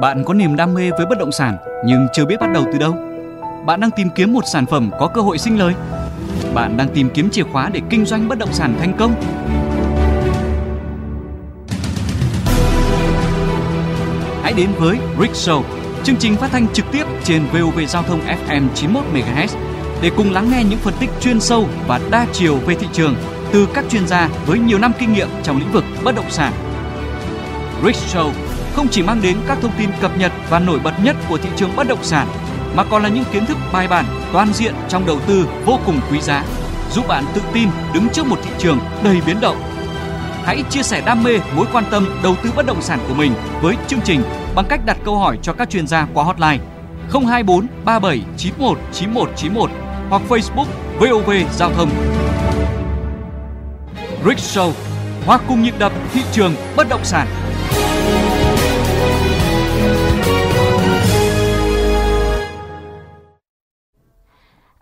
Bạn có niềm đam mê với bất động sản nhưng chưa biết bắt đầu từ đâu? Bạn đang tìm kiếm một sản phẩm có cơ hội sinh lời? Bạn đang tìm kiếm chìa khóa để kinh doanh bất động sản thành công? Hãy đến với Brick Show, chương trình phát thanh trực tiếp trên VOV Giao thông FM 91 MHz để cùng lắng nghe những phân tích chuyên sâu và đa chiều về thị trường từ các chuyên gia với nhiều năm kinh nghiệm trong lĩnh vực bất động sản. Rich Show không chỉ mang đến các thông tin cập nhật và nổi bật nhất của thị trường bất động sản mà còn là những kiến thức bài bản, toàn diện trong đầu tư vô cùng quý giá, giúp bạn tự tin đứng trước một thị trường đầy biến động. Hãy chia sẻ đam mê, mối quan tâm đầu tư bất động sản của mình với chương trình bằng cách đặt câu hỏi cho các chuyên gia qua hotline 024 37 91 91 91 hoặc Facebook VOV Giao thông. Rick Show, hòa cùng nhịp đập thị trường bất động sản.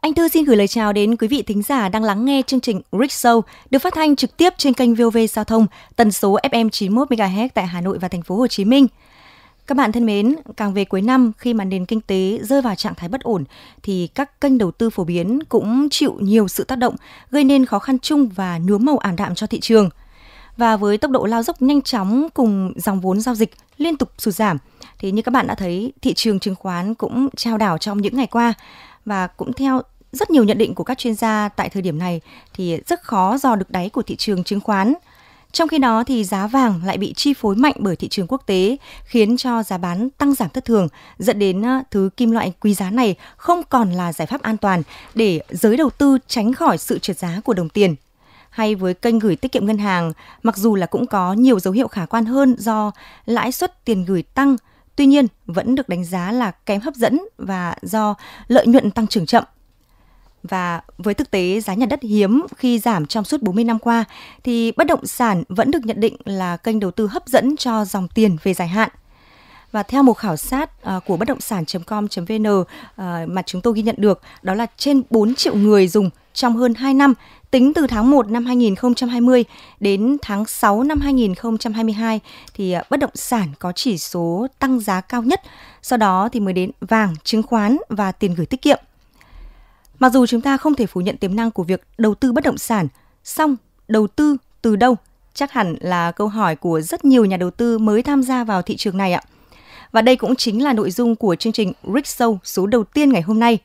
Anh Thư xin gửi lời chào đến quý vị thính giả đang lắng nghe chương trình Rick Show được phát thanh trực tiếp trên kênh VOV Giao thông tần số FM 91 MHz tại Hà Nội và thành phố Hồ Chí Minh. Các bạn thân mến, càng về cuối năm khi mà nền kinh tế rơi vào trạng thái bất ổn thì các kênh đầu tư phổ biến cũng chịu nhiều sự tác động, gây nên khó khăn chung và nhuốm màu ảm đạm cho thị trường. Và với tốc độ lao dốc nhanh chóng cùng dòng vốn giao dịch liên tục sụt giảm, thì như các bạn đã thấy, thị trường chứng khoán cũng trao đảo trong những ngày qua và cũng theo rất nhiều nhận định của các chuyên gia tại thời điểm này thì rất khó dò được đáy của thị trường chứng khoán. Trong khi đó thì giá vàng lại bị chi phối mạnh bởi thị trường quốc tế, khiến cho giá bán tăng giảm thất thường, dẫn đến thứ kim loại quý giá này không còn là giải pháp an toàn để giới đầu tư tránh khỏi sự trượt giá của đồng tiền. Hay với kênh gửi tiết kiệm ngân hàng, mặc dù là cũng có nhiều dấu hiệu khả quan hơn do lãi suất tiền gửi tăng, tuy nhiên vẫn được đánh giá là kém hấp dẫn và do lợi nhuận tăng trưởng chậm. Và với thực tế giá nhà đất hiếm khi giảm trong suốt 40 năm qua thì bất động sản vẫn được nhận định là kênh đầu tư hấp dẫn cho dòng tiền về dài hạn. Và theo một khảo sát ờ, của bất động sản.com.vn ờ, mà chúng tôi ghi nhận được đó là trên 4 triệu người dùng trong hơn 2 năm tính từ tháng 1 năm 2020 đến tháng 6 năm 2022 thì ờ, bất động sản có chỉ số tăng giá cao nhất, sau đó thì mới đến vàng, chứng khoán và tiền gửi tiết kiệm. Mặc dù chúng ta không thể phủ nhận tiềm năng của việc đầu tư bất động sản, song đầu tư từ đâu chắc hẳn là câu hỏi của rất nhiều nhà đầu tư mới tham gia vào thị trường này ạ. Và đây cũng chính là nội dung của chương trình Rick Show số đầu tiên ngày hôm nay.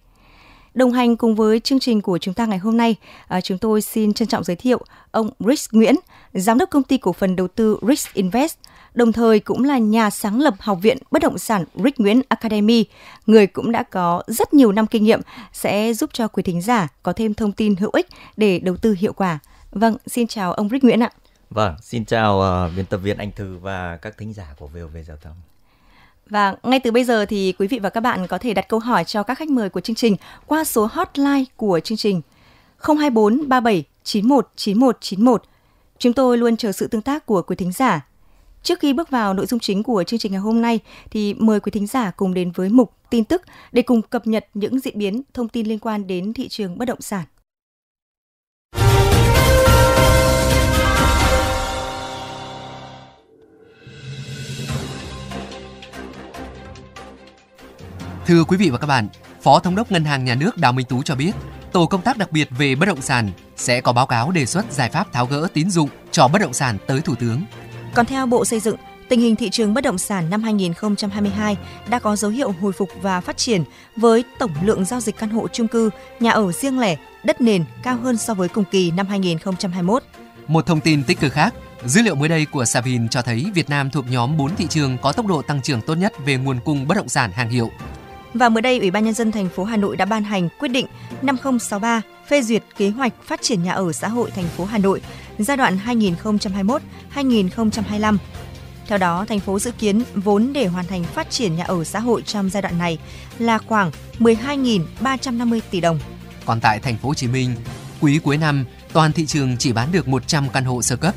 Đồng hành cùng với chương trình của chúng ta ngày hôm nay, à, chúng tôi xin trân trọng giới thiệu ông Rich Nguyễn, giám đốc công ty cổ phần đầu tư Rich Invest – đồng thời cũng là nhà sáng lập Học viện Bất động sản Rick Nguyễn Academy, người cũng đã có rất nhiều năm kinh nghiệm sẽ giúp cho quý thính giả có thêm thông tin hữu ích để đầu tư hiệu quả. Vâng, xin chào ông Rick Nguyễn ạ. Vâng, xin chào uh, biên tập viên Anh Thư và các thính giả của VOV Giao thông. Và ngay từ bây giờ thì quý vị và các bạn có thể đặt câu hỏi cho các khách mời của chương trình qua số hotline của chương trình 024 37 91 91 91. Chúng tôi luôn chờ sự tương tác của quý thính giả Trước khi bước vào nội dung chính của chương trình ngày hôm nay thì mời quý thính giả cùng đến với mục tin tức để cùng cập nhật những diễn biến thông tin liên quan đến thị trường bất động sản. Thưa quý vị và các bạn, Phó Thống đốc Ngân hàng Nhà nước Đào Minh Tú cho biết, tổ công tác đặc biệt về bất động sản sẽ có báo cáo đề xuất giải pháp tháo gỡ tín dụng cho bất động sản tới Thủ tướng còn theo Bộ Xây dựng, tình hình thị trường bất động sản năm 2022 đã có dấu hiệu hồi phục và phát triển với tổng lượng giao dịch căn hộ chung cư, nhà ở riêng lẻ, đất nền cao hơn so với cùng kỳ năm 2021. Một thông tin tích cực khác, dữ liệu mới đây của Savin cho thấy Việt Nam thuộc nhóm 4 thị trường có tốc độ tăng trưởng tốt nhất về nguồn cung bất động sản hàng hiệu. Và mới đây, Ủy ban nhân dân thành phố Hà Nội đã ban hành quyết định 5063 phê duyệt kế hoạch phát triển nhà ở xã hội thành phố Hà Nội giai đoạn 2021-2025. Theo đó, thành phố dự kiến vốn để hoàn thành phát triển nhà ở xã hội trong giai đoạn này là khoảng 12.350 tỷ đồng. Còn tại thành phố Hồ Chí Minh, quý cuối năm, toàn thị trường chỉ bán được 100 căn hộ sơ cấp.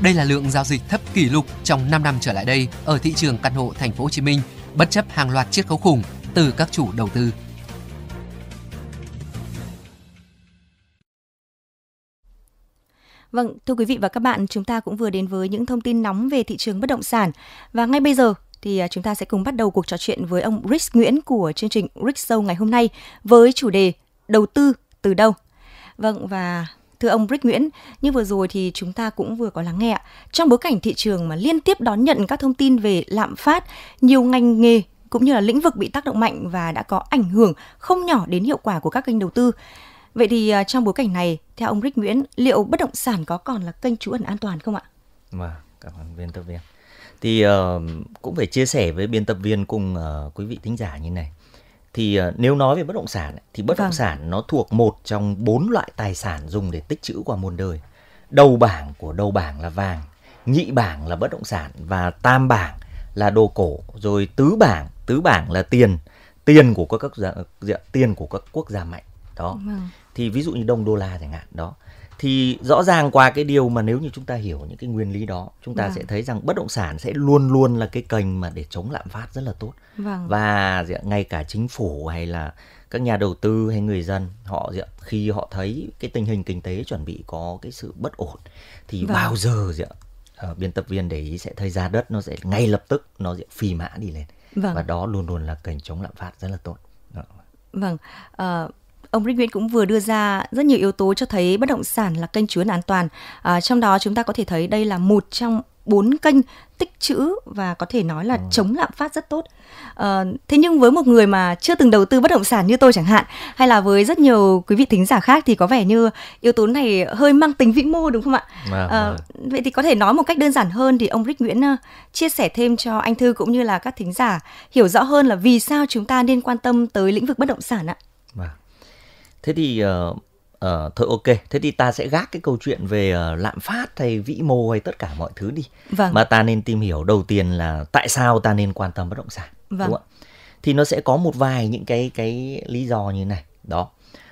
Đây là lượng giao dịch thấp kỷ lục trong 5 năm trở lại đây ở thị trường căn hộ thành phố Hồ Chí Minh, bất chấp hàng loạt chiết khấu khủng từ các chủ đầu tư. Vâng, thưa quý vị và các bạn, chúng ta cũng vừa đến với những thông tin nóng về thị trường bất động sản. Và ngay bây giờ thì à, chúng ta sẽ cùng bắt đầu cuộc trò chuyện với ông Rich Nguyễn của chương trình Rich Show ngày hôm nay với chủ đề Đầu tư từ đâu? Vâng và thưa ông Rick Nguyễn, như vừa rồi thì chúng ta cũng vừa có lắng nghe ạ. Trong bối cảnh thị trường mà liên tiếp đón nhận các thông tin về lạm phát, nhiều ngành nghề cũng như là lĩnh vực bị tác động mạnh và đã có ảnh hưởng không nhỏ đến hiệu quả của các kênh đầu tư. Vậy thì à, trong bối cảnh này, theo ông Rich Nguyễn, liệu bất động sản có còn là kênh trú ẩn an toàn không ạ? Vâng, cảm ơn biên tập viên. Thì uh, cũng phải chia sẻ với biên tập viên cùng uh, quý vị thính giả như này. Thì uh, nếu nói về bất động sản thì bất vâng. động sản nó thuộc một trong bốn loại tài sản dùng để tích trữ qua muôn đời. Đầu bảng của đầu bảng là vàng, nhị bảng là bất động sản và tam bảng là đồ cổ, rồi tứ bảng, tứ bảng là tiền, tiền của các, quốc gia dạ, tiền của các quốc gia mạnh đó vâng. thì ví dụ như đồng đô la chẳng hạn đó thì rõ ràng qua cái điều mà nếu như chúng ta hiểu những cái nguyên lý đó chúng ta vâng. sẽ thấy rằng bất động sản sẽ luôn luôn là cái kênh mà để chống lạm phát rất là tốt vâng. và dạ, ngay cả chính phủ hay là các nhà đầu tư hay người dân họ dạ, khi họ thấy cái tình hình kinh tế chuẩn bị có cái sự bất ổn thì vâng. bao giờ uh, biên tập viên để ý sẽ thấy giá đất nó sẽ ngay lập tức nó phi mã đi lên vâng. và đó luôn luôn là kênh chống lạm phát rất là tốt vâng uh, Ông Rick Nguyễn cũng vừa đưa ra rất nhiều yếu tố cho thấy bất động sản là kênh chứa an toàn. À, trong đó chúng ta có thể thấy đây là một trong bốn kênh tích trữ và có thể nói là chống lạm phát rất tốt. À, thế nhưng với một người mà chưa từng đầu tư bất động sản như tôi chẳng hạn, hay là với rất nhiều quý vị thính giả khác thì có vẻ như yếu tố này hơi mang tính vĩ mô đúng không ạ? À, vậy thì có thể nói một cách đơn giản hơn thì ông Rick Nguyễn ờ, chia sẻ thêm cho anh thư cũng như là các thính giả hiểu rõ hơn là vì sao chúng ta nên quan tâm tới lĩnh vực bất động sản ạ? thế thì uh, Ờ, thôi ok, thế thì ta sẽ gác cái câu chuyện về uh, lạm phát hay vĩ mô hay tất cả mọi thứ đi. Vâng. Mà ta nên tìm hiểu đầu tiên là tại sao ta nên quan tâm bất động sản. Vâng. Đúng không? Thì nó sẽ có một vài những cái cái lý do như này. Đó.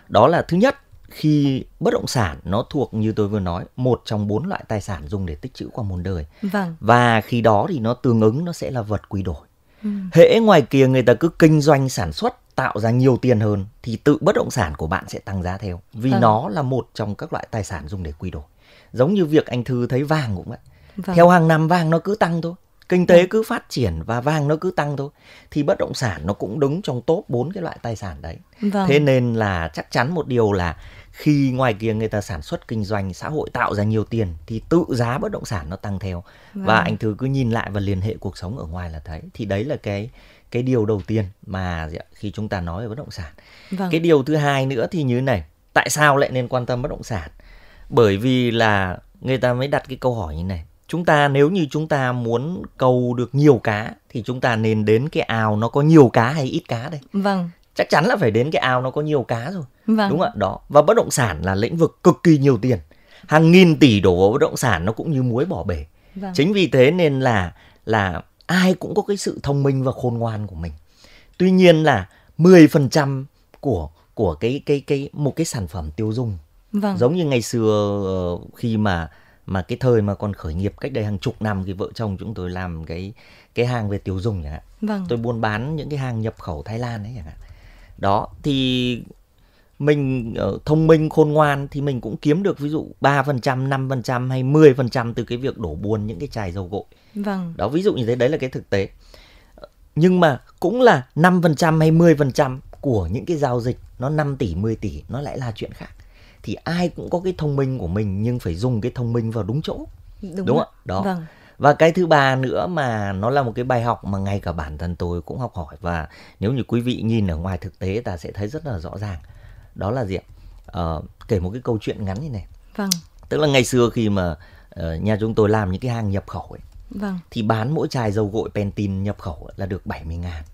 Đó là thứ nhất, khi bất động sản nó thuộc như tôi vừa nói, một trong bốn loại tài sản dùng để tích trữ qua một đời. Vâng. Và khi đó thì nó tương ứng nó sẽ là vật quy đổi. Ừ. Hễ ngoài kia người ta cứ kinh doanh sản xuất tạo ra nhiều tiền hơn thì tự bất động sản của bạn sẽ tăng giá theo vì vâng. nó là một trong các loại tài sản dùng để quy đổi giống như việc anh thư thấy vàng cũng vậy vâng. theo hàng năm vàng nó cứ tăng thôi kinh tế vâng. cứ phát triển và vàng nó cứ tăng thôi thì bất động sản nó cũng đứng trong top bốn cái loại tài sản đấy vâng. thế nên là chắc chắn một điều là khi ngoài kia người ta sản xuất kinh doanh xã hội tạo ra nhiều tiền thì tự giá bất động sản nó tăng theo vâng. và anh thư cứ nhìn lại và liên hệ cuộc sống ở ngoài là thấy thì đấy là cái cái điều đầu tiên mà dạ, khi chúng ta nói về bất động sản vâng. cái điều thứ hai nữa thì như thế này tại sao lại nên quan tâm bất động sản bởi vì là người ta mới đặt cái câu hỏi như này chúng ta nếu như chúng ta muốn câu được nhiều cá thì chúng ta nên đến cái ao nó có nhiều cá hay ít cá đây vâng chắc chắn là phải đến cái ao nó có nhiều cá rồi vâng. đúng ạ đó và bất động sản là lĩnh vực cực kỳ nhiều tiền hàng nghìn tỷ đổ vào bất động sản nó cũng như muối bỏ bể vâng. chính vì thế nên là là ai cũng có cái sự thông minh và khôn ngoan của mình tuy nhiên là 10% của của cái cái cái một cái sản phẩm tiêu dùng vâng. giống như ngày xưa ờ, khi mà mà cái thời mà còn khởi nghiệp cách đây hàng chục năm thì vợ chồng chúng tôi làm cái cái hàng về tiêu dùng chẳng hạn vâng. tôi buôn bán những cái hàng nhập khẩu thái lan ấy chẳng hạn đó thì mình ờ, thông minh khôn ngoan thì mình cũng kiếm được ví dụ 3%, 5% hay 10% từ cái việc đổ buôn những cái chai dầu gội. Vâng. Đó ví dụ như thế đấy là cái thực tế. Nhưng mà cũng là 5% hay 10% của những cái giao dịch nó 5 tỷ, 10 tỷ nó lại là chuyện khác. Thì ai cũng có cái thông minh của mình nhưng phải dùng cái thông minh vào đúng chỗ. Đúng, đúng ạ. Đó. Vâng. Và cái thứ ba nữa mà nó là một cái bài học mà ngay cả bản thân tôi cũng học hỏi và nếu như quý vị nhìn ở ngoài thực tế ta sẽ thấy rất là rõ ràng. Đó là gì ạ? Ờ, kể một cái câu chuyện ngắn như này. Vâng. Tức là ngày xưa khi mà uh, nhà chúng tôi làm những cái hàng nhập khẩu ấy Vâng. Thì bán mỗi chai dầu gội pentin nhập khẩu là được 70 ngàn.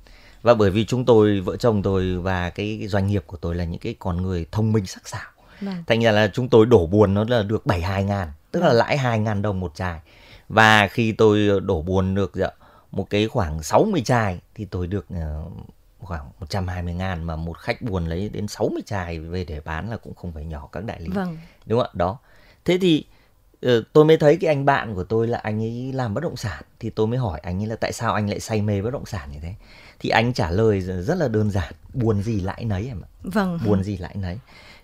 Và bởi vì chúng tôi, vợ chồng tôi và cái doanh nghiệp của tôi là những cái con người thông minh sắc sảo. Vâng. Thành ra là chúng tôi đổ buồn nó là được 72 ngàn. Tức là vâng. lãi 2 ngàn đồng một chai. Và khi tôi đổ buồn được dạ, một cái khoảng 60 chai thì tôi được ờ, khoảng 120 ngàn mà một khách buồn lấy đến 60 chai về để bán là cũng không phải nhỏ các đại lý. Vâng. Đúng không ạ? Đó. Thế thì Ờ, tôi mới thấy cái anh bạn của tôi là anh ấy làm bất động sản thì tôi mới hỏi anh ấy là tại sao anh lại say mê bất động sản như thế thì anh trả lời rất là đơn giản buồn gì lãi nấy em ạ vâng buồn gì lãi nấy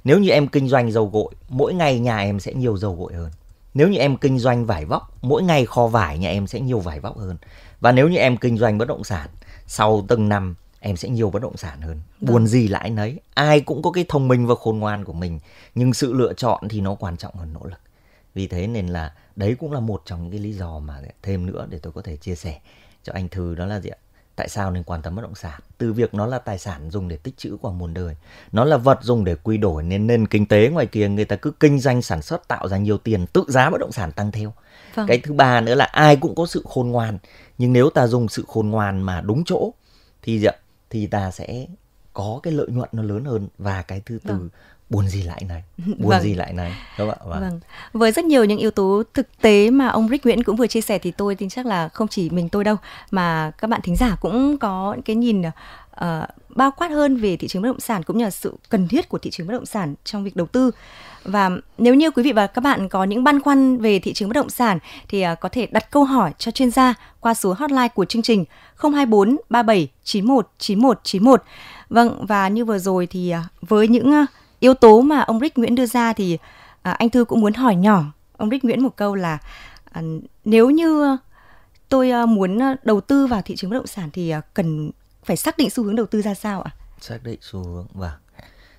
nếu như em kinh doanh dầu gội mỗi ngày nhà em sẽ nhiều dầu gội hơn nếu như em kinh doanh vải vóc mỗi ngày kho vải nhà em sẽ nhiều vải vóc hơn và nếu như em kinh doanh bất động sản sau từng năm em sẽ nhiều bất động sản hơn vâng. buồn gì lãi nấy ai cũng có cái thông minh và khôn ngoan của mình nhưng sự lựa chọn thì nó quan trọng hơn nỗ lực vì thế nên là đấy cũng là một trong những cái lý do mà thêm nữa để tôi có thể chia sẻ cho anh thư đó là gì ạ tại sao nên quan tâm bất động sản từ việc nó là tài sản dùng để tích trữ qua muôn đời nó là vật dùng để quy đổi nên nền kinh tế ngoài kia người ta cứ kinh doanh sản xuất tạo ra nhiều tiền tự giá bất động sản tăng theo vâng. cái thứ ba nữa là ai cũng có sự khôn ngoan nhưng nếu ta dùng sự khôn ngoan mà đúng chỗ thì gì ạ thì ta sẽ có cái lợi nhuận nó lớn hơn và cái thứ tư vâng buồn gì lại này buồn vâng. gì lại này các bạn vâng. vâng với rất nhiều những yếu tố thực tế mà ông Rick Nguyễn cũng vừa chia sẻ thì tôi tin chắc là không chỉ mình tôi đâu mà các bạn thính giả cũng có cái nhìn uh, bao quát hơn về thị trường bất động sản cũng như là sự cần thiết của thị trường bất động sản trong việc đầu tư và nếu như quý vị và các bạn có những băn khoăn về thị trường bất động sản thì ờ, có thể đặt câu hỏi cho chuyên gia qua số hotline của chương trình 024 37 91 91 91. Vâng và như vừa rồi thì ờ, với những yếu tố mà ông Rick Nguyễn đưa ra thì à, anh Thư cũng muốn hỏi nhỏ ông Rick Nguyễn một câu là à, nếu như tôi à, muốn à, đầu tư vào thị trường bất động sản thì à, cần phải xác định xu hướng đầu tư ra sao ạ? Xác định xu hướng vâng.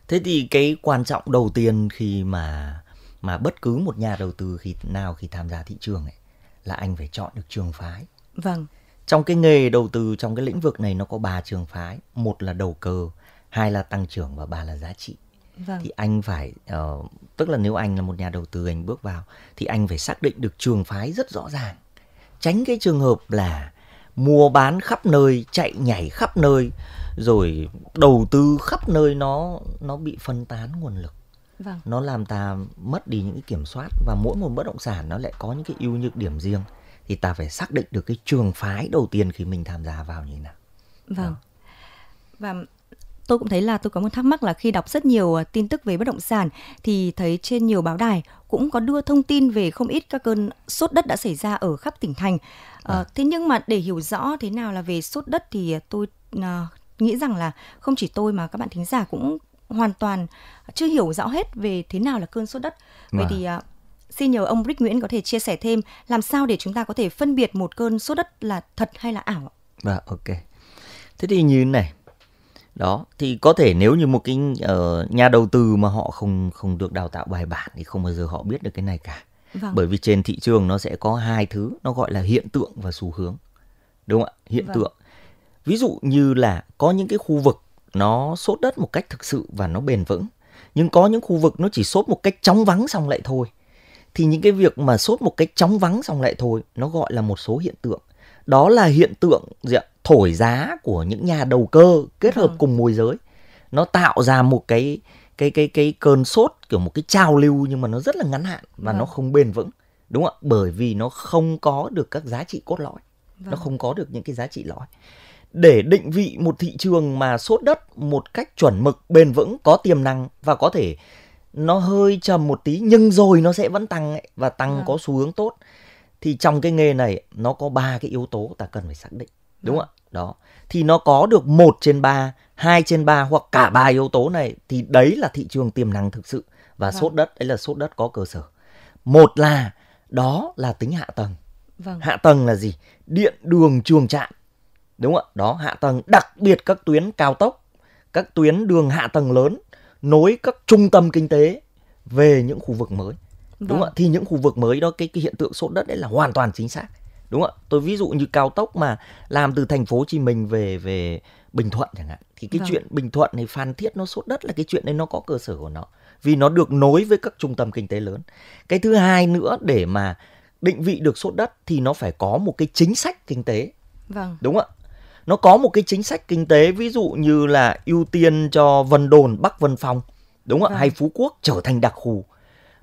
Thế thì cái quan trọng đầu tiên khi mà mà bất cứ một nhà đầu tư khi nào khi tham gia thị trường ấy là anh phải chọn được trường phái. Vâng. Trong cái nghề đầu tư trong cái lĩnh vực này nó có ba trường phái, một là đầu cơ, hai là tăng trưởng và ba là giá trị vâng. thì anh phải uh, tức là nếu anh là một nhà đầu tư anh bước vào thì anh phải xác định được trường phái rất rõ ràng tránh cái trường hợp là mua bán khắp nơi chạy nhảy khắp nơi rồi đầu tư khắp nơi nó nó bị phân tán nguồn lực vâng. nó làm ta mất đi những cái kiểm soát và mỗi một bất động sản nó lại có những cái ưu nhược điểm riêng thì ta phải xác định được cái trường phái đầu tiên khi mình tham gia vào như thế nào vâng Đó. và tôi cũng thấy là tôi có một thắc mắc là khi đọc rất nhiều ờ, tin tức về bất động sản thì thấy trên nhiều báo đài cũng có đưa thông tin về không ít các cơn sốt đất đã xảy ra ở khắp tỉnh thành. À. À, thế nhưng mà để hiểu rõ thế nào là về sốt đất thì ờ, tôi à, nghĩ rằng là không chỉ tôi mà các bạn thính giả cũng hoàn toàn chưa hiểu rõ hết về thế nào là cơn sốt đất. Vậy à. thì à, xin nhờ ông Rick Nguyễn có thể chia sẻ thêm làm sao để chúng ta có thể phân biệt một cơn sốt đất là thật hay là ảo. Và vâng, ok. Thế thì như này, đó thì có thể nếu như một cái uh, nhà đầu tư mà họ không không được đào tạo bài bản thì không bao giờ họ biết được cái này cả vâng. bởi vì trên thị trường nó sẽ có hai thứ nó gọi là hiện tượng và xu hướng đúng không ạ hiện vâng. tượng ví dụ như là có những cái khu vực nó sốt đất một cách thực sự và nó bền vững nhưng có những khu vực nó chỉ sốt một cách chóng vắng xong lại thôi thì những cái việc mà sốt một cách chóng vắng xong lại thôi nó gọi là một số hiện tượng đó là hiện tượng gì ạ? thổi giá của những nhà đầu cơ kết hợp vâng. cùng môi giới nó tạo ra một cái cái cái cái cơn sốt kiểu một cái trào lưu nhưng mà nó rất là ngắn hạn và vâng. nó không bền vững đúng không ạ bởi vì nó không có được các giá trị cốt lõi vâng. nó không có được những cái giá trị lõi để định vị một thị trường mà sốt đất một cách chuẩn mực bền vững có tiềm năng và có thể nó hơi trầm một tí nhưng rồi nó sẽ vẫn tăng ấy, và tăng vâng. có xu hướng tốt thì trong cái nghề này nó có ba cái yếu tố ta cần phải xác định đúng vâng. không ạ đó thì nó có được 1 trên 3, 2 trên 3 hoặc cả ba yếu tố này thì đấy là thị trường tiềm năng thực sự và vâng. sốt đất đấy là sốt đất có cơ sở. Một là đó là tính hạ tầng. Vâng. Hạ tầng là gì? Điện đường trường trạm. Đúng không ạ? Đó hạ tầng đặc biệt các tuyến cao tốc, các tuyến đường hạ tầng lớn nối các trung tâm kinh tế về những khu vực mới. Vâng. Đúng không ạ? Vâng. Thì những khu vực mới đó cái, cái hiện tượng sốt đất đấy là hoàn toàn chính xác đúng không ạ tôi ví dụ như cao tốc mà làm từ thành phố hồ chí minh về về bình thuận chẳng hạn thì cái vâng. chuyện bình thuận này phan thiết nó sốt đất là cái chuyện đấy nó có cơ sở của nó vì nó được nối với các trung tâm kinh tế lớn cái thứ hai nữa để mà định vị được sốt đất thì nó phải có một cái chính sách kinh tế vâng đúng không ạ nó có một cái chính sách kinh tế ví dụ như là ưu tiên cho Vân Đồn, Bắc Vân Phong, đúng không ạ? Vâng. Hay Phú Quốc trở thành đặc khu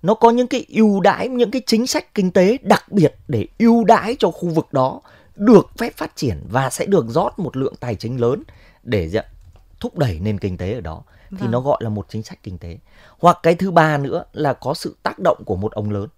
nó có những cái ưu đãi những cái chính sách kinh tế đặc biệt để ưu đãi cho khu vực đó được phép phát triển và sẽ được rót một lượng tài chính lớn để dạ, thúc đẩy nền kinh tế ở đó thì vâng. nó gọi là một chính sách kinh tế hoặc cái thứ ba nữa là có sự tác động của một ông lớn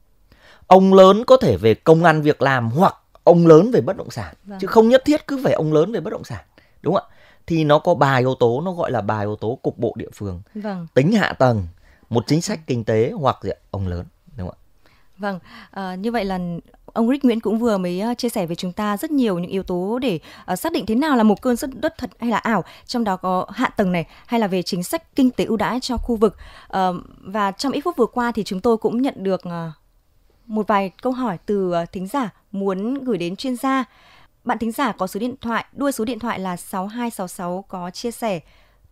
ông lớn có thể về công an việc làm hoặc ông lớn về bất động sản vâng. chứ không nhất thiết cứ phải ông lớn về bất động sản đúng không ạ thì nó có ba yếu tố nó gọi là ba yếu tố cục bộ địa phương vâng. tính hạ tầng một chính sách kinh tế hoặc gì ông lớn đúng không ạ vâng à, như vậy là ông Rick Nguyễn cũng vừa mới ờ, chia sẻ với chúng ta rất nhiều những yếu tố để uh, xác định thế nào là một cơn sốt đất thật hay là ảo, trong đó có hạ tầng này hay là về chính sách kinh tế ưu đãi cho khu vực. Uh, và trong ít phút vừa qua thì chúng tôi cũng nhận được uh, một vài câu hỏi từ thính giả muốn gửi đến chuyên gia. Bạn thính giả có số điện thoại, đuôi số điện thoại là 6266 có chia sẻ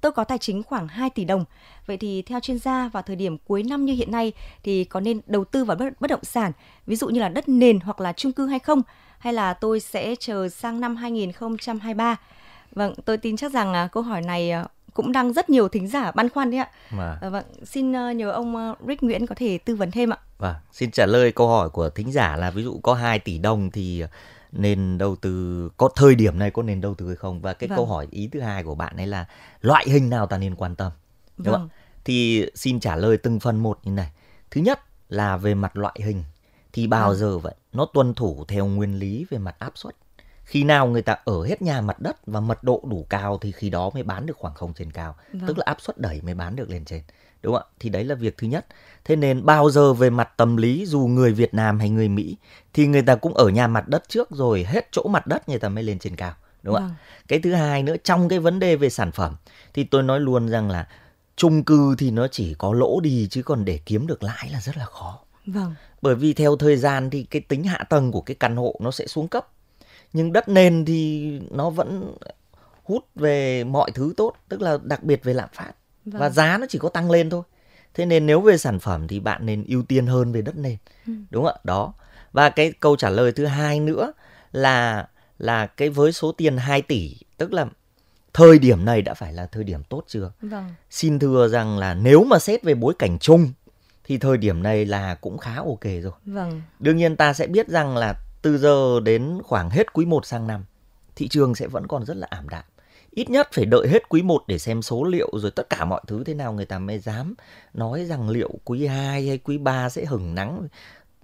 tôi có tài chính khoảng 2 tỷ đồng. Vậy thì theo chuyên gia vào thời điểm cuối năm như hiện nay thì có nên đầu tư vào bất, bất động sản, ví dụ như là đất nền hoặc là chung cư hay không? Hay là tôi sẽ chờ sang năm 2023? Vâng, tôi tin chắc rằng à, câu hỏi này à, cũng đang rất nhiều thính giả băn khoăn đấy ạ. Mà. Vâng. vâng, xin à, nhờ ông Rick Nguyễn có thể tư vấn thêm ạ. Vâng, xin trả lời câu hỏi của thính giả là ví dụ có 2 tỷ đồng thì nên đầu tư có thời điểm này có nên đầu tư hay không và cái vâng. câu hỏi ý thứ hai của bạn ấy là loại hình nào ta nên quan tâm đúng vâng. không thì xin trả lời từng phần một như này thứ nhất là về mặt loại hình thì bao vâng. giờ vậy nó tuân thủ theo nguyên lý về mặt áp suất khi nào người ta ở hết nhà mặt đất và mật độ đủ cao thì khi đó mới bán được khoảng không trên cao vâng. tức là áp suất đẩy mới bán được lên trên đúng không ạ thì đấy là việc thứ nhất thế nên bao giờ về mặt tâm lý dù người việt nam hay người mỹ thì người ta cũng ở nhà mặt đất trước rồi hết chỗ mặt đất người ta mới lên trên cao đúng không ạ à. cái thứ hai nữa trong cái vấn đề về sản phẩm thì tôi nói luôn rằng là chung cư thì nó chỉ có lỗ đi chứ còn để kiếm được lãi là rất là khó vâng bởi vì theo thời gian thì cái tính hạ tầng của cái căn hộ nó sẽ xuống cấp nhưng đất nền thì nó vẫn hút về mọi thứ tốt tức là đặc biệt về lạm phát Vâng. và giá nó chỉ có tăng lên thôi thế nên nếu về sản phẩm thì bạn nên ưu tiên hơn về đất nền ừ. đúng không ạ đó và cái câu trả lời thứ hai nữa là là cái với số tiền 2 tỷ tức là thời điểm này đã phải là thời điểm tốt chưa vâng. xin thưa rằng là nếu mà xét về bối cảnh chung thì thời điểm này là cũng khá ok rồi vâng đương nhiên ta sẽ biết rằng là từ giờ đến khoảng hết quý 1 sang năm thị trường sẽ vẫn còn rất là ảm đạm ít nhất phải đợi hết quý 1 để xem số liệu rồi tất cả mọi thứ thế nào người ta mới dám nói rằng liệu quý 2 hay quý 3 sẽ hừng nắng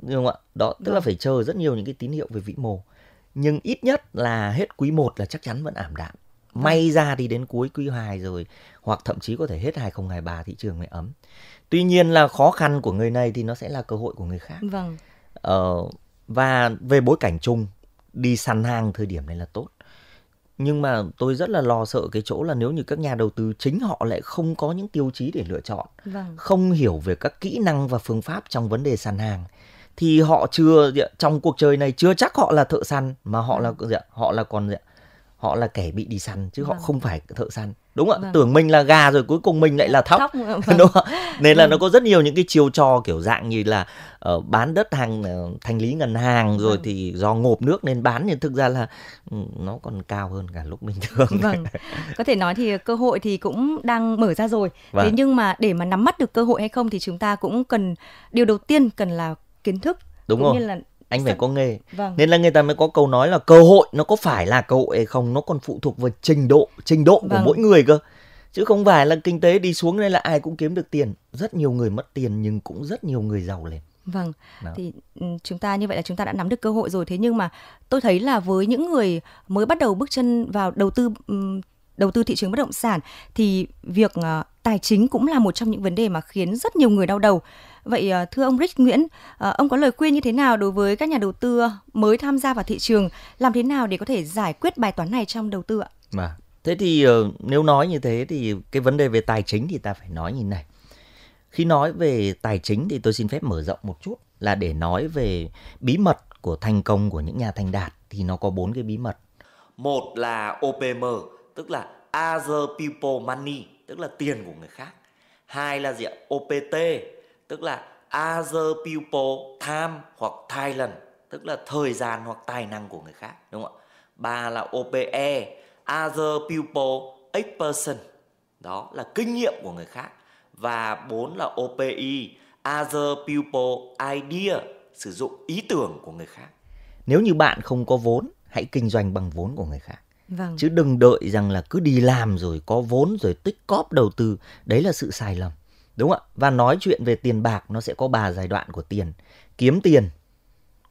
đúng không ạ? Đó tức là vâng. phải chờ rất nhiều những cái tín hiệu về vĩ mô. Nhưng ít nhất là hết quý 1 là chắc chắn vẫn ảm đạm. Vâng. May ra thì đến cuối quý 2 rồi hoặc thậm chí có thể hết 2023 thị trường mới ấm. Tuy nhiên là khó khăn của người này thì nó sẽ là cơ hội của người khác. Vâng. Ờ, và về bối cảnh chung đi săn hàng thời điểm này là tốt nhưng mà tôi rất là lo sợ cái chỗ là nếu như các nhà đầu tư chính họ lại không có những tiêu chí để lựa chọn vâng. không hiểu về các kỹ năng và phương pháp trong vấn đề sàn hàng thì họ chưa dạ, trong cuộc chơi này chưa chắc họ là thợ săn mà họ vâng. là dạ, họ là còn dạ, họ là kẻ bị đi săn chứ vâng. họ không phải thợ săn đúng không ạ vâng. tưởng mình là gà rồi cuối cùng mình lại là thóc, thóc vâng. đúng không nên là ừ. nó có rất nhiều những cái chiêu trò kiểu dạng như là uh, bán đất hàng uh, ờ, thành lý ngân hàng rồi vâng. thì do ngộp nước nên bán nhưng thực ra là ừ, nó còn cao hơn cả lúc bình thường vâng có thể nói thì cơ hội thì cũng đang mở ra rồi vâng. thế nhưng mà để mà nắm mắt được cơ hội hay không thì chúng ta cũng cần điều đầu tiên cần là kiến thức đúng cũng rồi. như là anh phải có nghề vâng. nên là người ta mới có câu nói là cơ hội nó có phải là cơ hội hay không nó còn phụ thuộc vào trình độ trình độ vâng. của mỗi người cơ chứ không phải là kinh tế đi xuống đây là ai cũng kiếm được tiền rất nhiều người mất tiền nhưng cũng rất nhiều người giàu lên vâng Đó. thì ừ, chúng ta như vậy là chúng ta đã nắm được cơ hội rồi thế nhưng mà tôi thấy là với những người mới bắt đầu bước chân vào đầu tư ừ, đầu tư thị trường bất động sản thì việc ờ, tài chính cũng là một trong những vấn đề mà khiến rất nhiều người đau đầu Vậy ờ, thưa ông Rich Nguyễn, ờ, ông có lời khuyên như thế nào đối với các nhà đầu tư ờ, mới tham gia vào thị trường, làm thế nào để có thể giải quyết bài toán này trong đầu tư ạ? Mà thế thì nếu nói như thế thì cái vấn đề về tài chính thì ta phải nói như này. Khi nói về tài chính thì tôi xin phép mở rộng một chút là để nói về bí mật của thành công của những nhà thành đạt thì nó có bốn cái bí mật. Một là OPM, tức là other people money, tức là tiền của người khác. Hai là gì ạ? OPT, tức là other people time hoặc talent tức là thời gian hoặc tài năng của người khác đúng không ạ ba là OPE other people each person đó là kinh nghiệm của người khác và bốn là OPI other people idea sử dụng ý tưởng của người khác nếu như bạn không có vốn hãy kinh doanh bằng vốn của người khác vâng. chứ đừng đợi rằng là cứ đi làm rồi có vốn rồi tích cóp đầu tư đấy là sự sai lầm Đúng không ạ? Và nói chuyện về tiền bạc nó sẽ có ba giai đoạn của tiền. Kiếm tiền,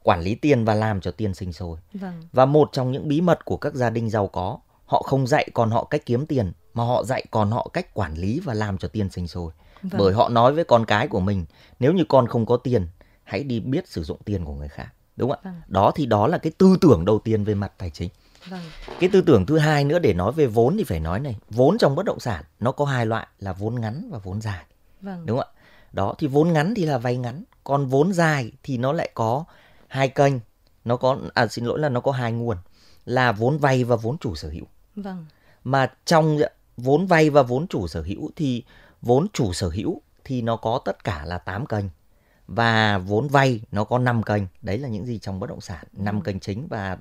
quản lý tiền và làm cho tiền sinh sôi. Vâng. Và một trong những bí mật của các gia đình giàu có, họ không dạy con họ cách kiếm tiền mà họ dạy con họ cách quản lý và làm cho tiền sinh sôi. Vâng. Bởi họ nói với con cái của mình, nếu như con không có tiền, hãy đi biết sử dụng tiền của người khác. Đúng không ạ? Vâng. Đó thì đó là cái tư tưởng đầu tiên về mặt tài chính. Vâng. Cái tư tưởng thứ hai nữa để nói về vốn thì phải nói này, vốn trong bất động sản nó có hai loại là vốn ngắn và vốn dài vâng. đúng không ạ đó thì vốn ngắn thì là vay ngắn còn vốn dài thì nó lại có hai kênh nó có à xin lỗi là nó có hai nguồn là vốn vay và vốn chủ sở hữu vâng mà trong dạ, vốn vay và vốn chủ sở hữu thì vốn chủ sở hữu thì nó có tất cả là 8 kênh và vốn vay nó có 5 kênh đấy là những gì trong bất động sản 5 vâng. kênh chính và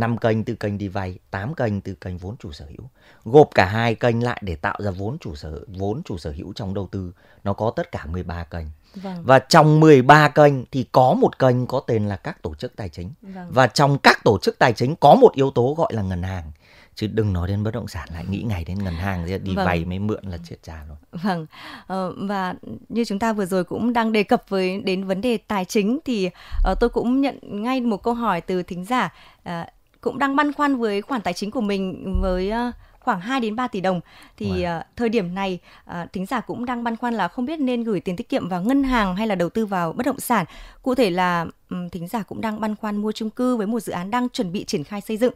5 kênh từ kênh đi vay, 8 kênh từ kênh vốn chủ sở hữu. Gộp cả hai kênh lại để tạo ra vốn chủ sở vốn chủ sở hữu trong đầu tư nó có tất cả 13 kênh. Vâng. Và trong 13 kênh thì có một kênh có tên là các tổ chức tài chính. Vâng. Và trong các tổ chức tài chính có một yếu tố gọi là ngân hàng chứ đừng nói đến bất động sản lại nghĩ ngày đến ngân hàng đi vâng. vay mới mượn là chết trà rồi. Vâng ờ, và như chúng ta vừa rồi cũng đang đề cập với đến vấn đề tài chính thì ờ, tôi cũng nhận ngay một câu hỏi từ thính giả ờ, cũng đang băn khoăn với khoản tài chính của mình với ờ, khoảng 2 đến 3 tỷ đồng thì wow. Ờ, thời điểm này ờ, thính giả cũng đang băn khoăn là không biết nên gửi tiền tiết kiệm vào ngân hàng hay là đầu tư vào bất động sản. Cụ thể là thính giả cũng đang băn khoăn mua chung cư với một dự án đang chuẩn bị triển khai xây dựng.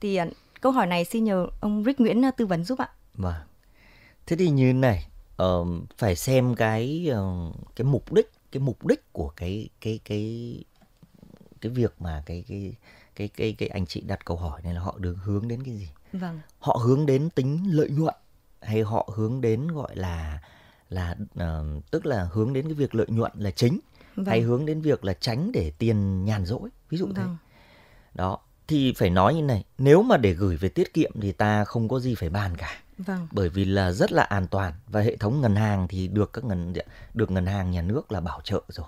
Thì câu hỏi này xin nhờ ông Rick Nguyễn tư vấn giúp ạ. Vâng. Thế thì như này, uh, phải xem cái uh, cái mục đích cái mục đích của cái cái cái cái việc mà cái cái cái cái cái anh chị đặt câu hỏi này là họ đứng hướng đến cái gì vâng. họ hướng đến tính lợi nhuận hay họ hướng đến gọi là là uh, tức là hướng đến cái việc lợi nhuận là chính vâng. hay hướng đến việc là tránh để tiền nhàn rỗi ví dụ vâng. thế đó thì phải nói như này nếu mà để gửi về tiết kiệm thì ta không có gì phải bàn cả vâng. bởi vì là rất là an toàn và hệ thống ngân hàng thì được các ngân được ngân hàng nhà nước là bảo trợ rồi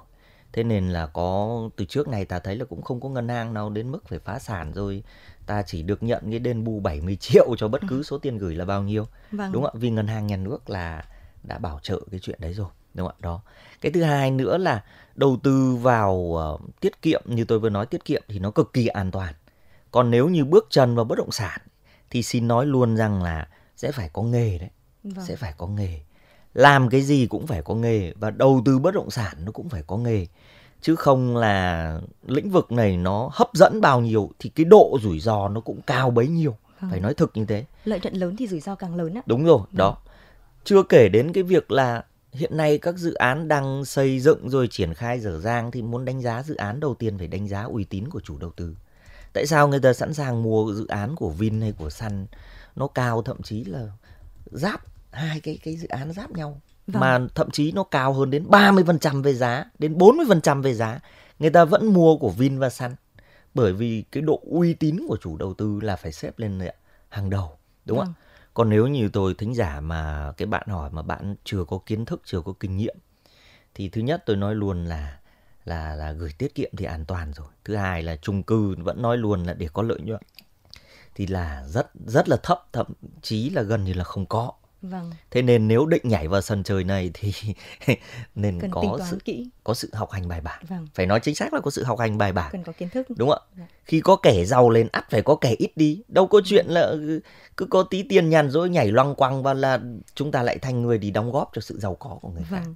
thế nên là có từ trước này ta thấy là cũng không có ngân hàng nào đến mức phải phá sản rồi ta chỉ được nhận cái đền bù 70 triệu cho bất cứ ừ. số tiền gửi là bao nhiêu vâng. đúng không ạ vì ngân hàng nhà nước là đã bảo trợ cái chuyện đấy rồi đúng không ạ đó cái thứ hai nữa là đầu tư vào uh, tiết kiệm như tôi vừa nói tiết kiệm thì nó cực kỳ an toàn còn nếu như bước chân vào bất động sản thì xin nói luôn rằng là sẽ phải có nghề đấy vâng. sẽ phải có nghề làm cái gì cũng phải có nghề và đầu tư bất động sản nó cũng phải có nghề chứ không là lĩnh vực này nó hấp dẫn bao nhiêu thì cái độ rủi ro nó cũng cao bấy nhiêu vâng. phải nói thực như thế lợi nhuận lớn thì rủi ro càng lớn á đúng rồi vâng. đó chưa kể đến cái việc là hiện nay các dự án đang xây dựng rồi triển khai dở dang thì muốn đánh giá dự án đầu tiên phải đánh giá uy tín của chủ đầu tư tại sao người ta sẵn sàng mua dự án của vin hay của sun nó cao thậm chí là giáp hai cái cái dự án nó giáp nhau vâng. mà thậm chí nó cao hơn đến 30% về giá, đến 40% về giá, người ta vẫn mua của Vin và Sun bởi vì cái độ uy tín của chủ đầu tư là phải xếp lên hàng đầu, đúng không vâng. Còn nếu như tôi thính giả mà cái bạn hỏi mà bạn chưa có kiến thức, chưa có kinh nghiệm thì thứ nhất tôi nói luôn là là là gửi tiết kiệm thì an toàn rồi. Thứ hai là chung cư vẫn nói luôn là để có lợi nhuận thì là rất rất là thấp thậm chí là gần như là không có Vâng. Thế nên nếu định nhảy vào sân chơi này thì nên Cần có sự kỹ. có sự học hành bài bản. Vâng. Phải nói chính xác là có sự học hành bài bản. Cần có kiến thức. Đúng ạ. Dạ. Khi có kẻ giàu lên ắt phải có kẻ ít đi. Đâu có ừ. chuyện là cứ có tí tiền nhàn rỗi nhảy loang quăng và là chúng ta lại thành người đi đóng góp cho sự giàu có của người vâng. khác.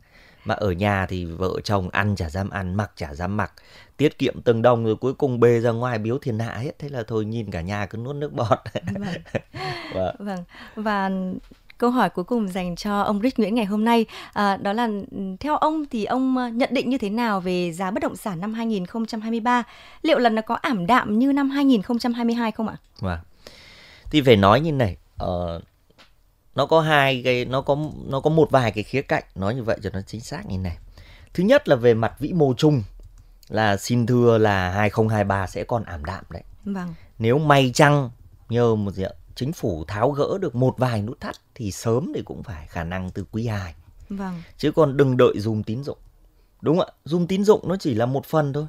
Mà ở nhà thì vợ chồng ăn chả dám ăn, mặc chả dám mặc, tiết kiệm từng đồng rồi cuối cùng bê ra ngoài biếu thiên hạ hết. Thế là thôi nhìn cả nhà cứ nuốt nước bọt. Vâng. vâng. vâng. Và câu hỏi cuối cùng dành cho ông Rich Nguyễn ngày hôm nay à, đó là ừ, theo ông thì ông ờ, nhận định như thế nào về giá bất động sản năm 2023 liệu là nó có ảm đạm như năm 2022 không ạ? Vâng. Thì phải nói như này, uh, nó có hai cái nó có nó có một vài cái khía cạnh nói như vậy cho nó chính xác như này. Thứ nhất là về mặt vĩ mô chung là xin thưa là 2023 sẽ còn ảm đạm đấy. Vâng. Nếu may chăng nhờ một gì ạ, chính phủ tháo gỡ được một vài nút thắt thì sớm thì cũng phải khả năng từ quý 2. Vâng. Chứ còn đừng đợi dùm tín dụng. Đúng ạ, dùm tín dụng nó chỉ là một phần thôi.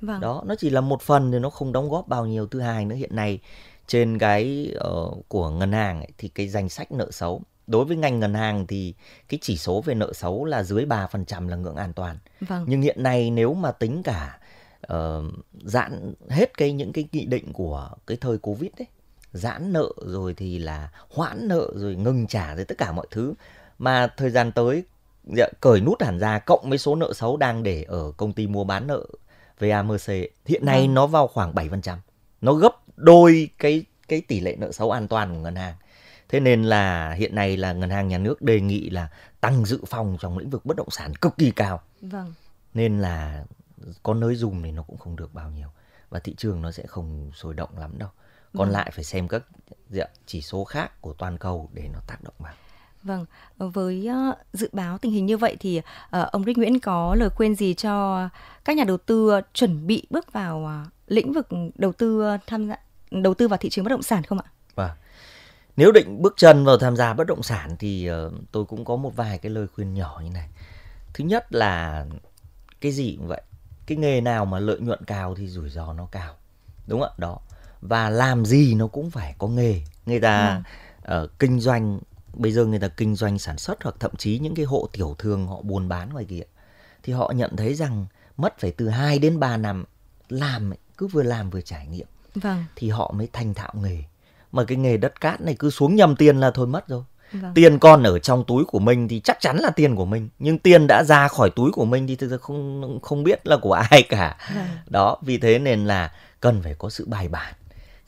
Vâng. Đó, nó chỉ là một phần thì nó không đóng góp bao nhiêu. Thứ hai nữa hiện nay trên cái uh, của ngân hàng ấy, thì cái danh sách nợ xấu đối với ngành ngân hàng thì cái chỉ số về nợ xấu là dưới 3% là ngưỡng an toàn. Vâng. Nhưng hiện nay nếu mà tính cả uh, dạn hết cái những cái nghị định của cái thời Covid đấy giãn nợ rồi thì là hoãn nợ rồi ngừng trả rồi tất cả mọi thứ mà thời gian tới dạ, cởi nút hẳn ra cộng với số nợ xấu đang để ở công ty mua bán nợ VAMC hiện nay vâng. nó vào khoảng 7%. Nó gấp đôi cái cái tỷ lệ nợ xấu an toàn của ngân hàng. Thế nên là hiện nay là ngân hàng nhà nước đề nghị là tăng dự phòng trong lĩnh vực bất động sản cực kỳ cao. Vâng. Nên là có nơi dùng thì nó cũng không được bao nhiêu và thị trường nó sẽ không sôi động lắm đâu còn ừ. lại phải xem các chỉ số khác của toàn cầu để nó tác động vào Vâng, với ờ, dự báo tình hình như vậy thì ờ, ông Đích Nguyễn có lời khuyên gì cho các nhà đầu tư ờ, chuẩn bị bước vào lĩnh vực đầu tư tham gia đầu tư vào thị trường bất động sản không ạ? Vâng. Nếu định bước chân vào tham gia bất động sản thì tôi cũng có một vài cái lời khuyên nhỏ như này. Thứ nhất là cái gì cũng vậy, cái nghề nào mà lợi nhuận cao thì rủi ro nó cao. Đúng ạ, đó và làm gì nó cũng phải có nghề người ta ừ. uh, kinh doanh bây giờ người ta kinh doanh sản xuất hoặc thậm chí những cái hộ tiểu thương họ buôn bán ngoài kia thì họ nhận thấy rằng mất phải từ 2 đến 3 năm làm cứ vừa làm vừa trải nghiệm vâng. thì họ mới thành thạo nghề mà cái nghề đất cát này cứ xuống nhầm tiền là thôi mất rồi vâng. tiền còn ở trong túi của mình thì chắc chắn là tiền của mình nhưng tiền đã ra khỏi túi của mình thì thực ra không không biết là của ai cả vâng. đó vì thế nên là cần phải có sự bài bản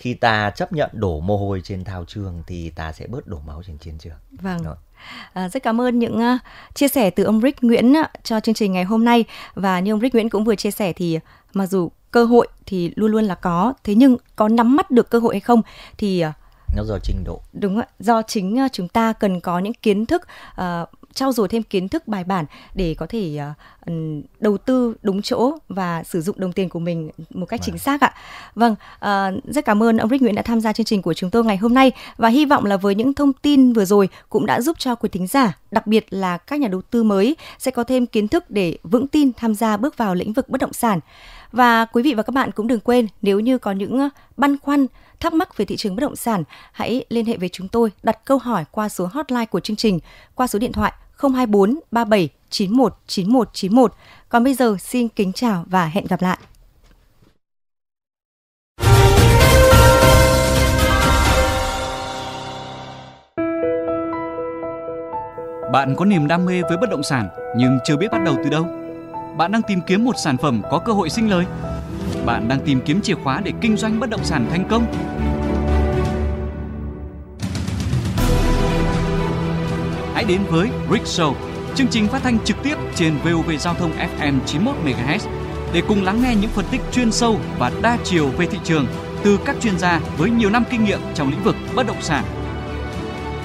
khi ta chấp nhận đổ mồ hôi trên thao trường thì ta sẽ bớt đổ máu trên chiến trường vâng Đó. À, rất cảm ơn những uh, chia sẻ từ ông Rick Nguyễn uh, cho chương trình ngày hôm nay và như ông Rick Nguyễn cũng vừa chia sẻ thì mặc dù cơ hội thì luôn luôn là có thế nhưng có nắm mắt được cơ hội hay không thì uh, nó do trình độ đúng ạ do chính ờ, chúng ta cần có những kiến thức uh, trau dồi thêm kiến thức bài bản để có thể uh, đầu tư đúng chỗ và sử dụng đồng tiền của mình một cách à. chính vâng. xác ạ. Vâng, uh, rất cảm ơn ông Rich Nguyễn đã tham gia chương trình của chúng tôi ngày hôm nay và hy vọng là với những thông tin vừa rồi cũng đã giúp cho quý thính giả, đặc biệt là các nhà đầu tư mới sẽ có thêm kiến thức để vững tin tham gia bước vào lĩnh vực bất động sản. Và quý vị và các bạn cũng đừng quên nếu như có những băn khoăn thắc mắc về thị trường bất động sản, hãy liên hệ với chúng tôi đặt câu hỏi qua số hotline của chương trình, qua số điện thoại 024 37 91 91 91. Còn bây giờ xin kính chào và hẹn gặp lại. Bạn có niềm đam mê với bất động sản nhưng chưa biết bắt đầu từ đâu? Bạn đang tìm kiếm một sản phẩm có cơ hội sinh lời? Bạn đang tìm kiếm chìa khóa để kinh doanh bất động sản thành công? Hãy đến với Brick Show, chương trình phát thanh trực tiếp trên VOV Giao thông FM 91 MHz để cùng lắng nghe những phân tích chuyên sâu và đa chiều về thị trường từ các chuyên gia với nhiều năm kinh nghiệm trong lĩnh vực bất động sản.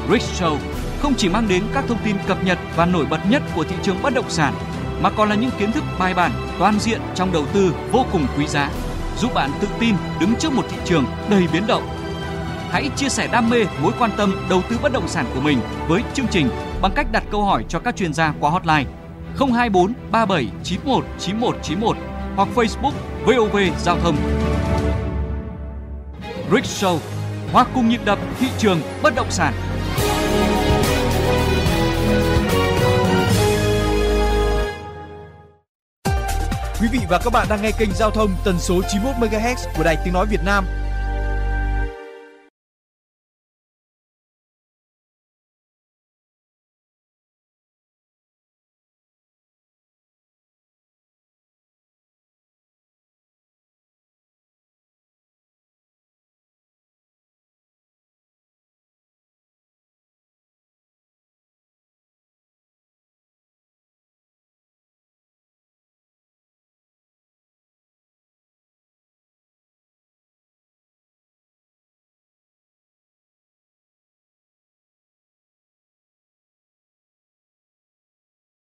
Brick Show không chỉ mang đến các thông tin cập nhật và nổi bật nhất của thị trường bất động sản mà còn là những kiến thức bài bản, toàn diện trong đầu tư vô cùng quý giá, giúp bạn tự tin đứng trước một thị trường đầy biến động. Hãy chia sẻ đam mê, mối quan tâm đầu tư bất động sản của mình với chương trình bằng cách đặt câu hỏi cho các chuyên gia qua hotline 024 37 91 91 91 hoặc Facebook VOV Giao thông. Rick Show, hòa cùng nhịp đập thị trường bất động sản. Quý vị và các bạn đang nghe kênh giao thông tần số 91 MHz của Đài Tiếng nói Việt Nam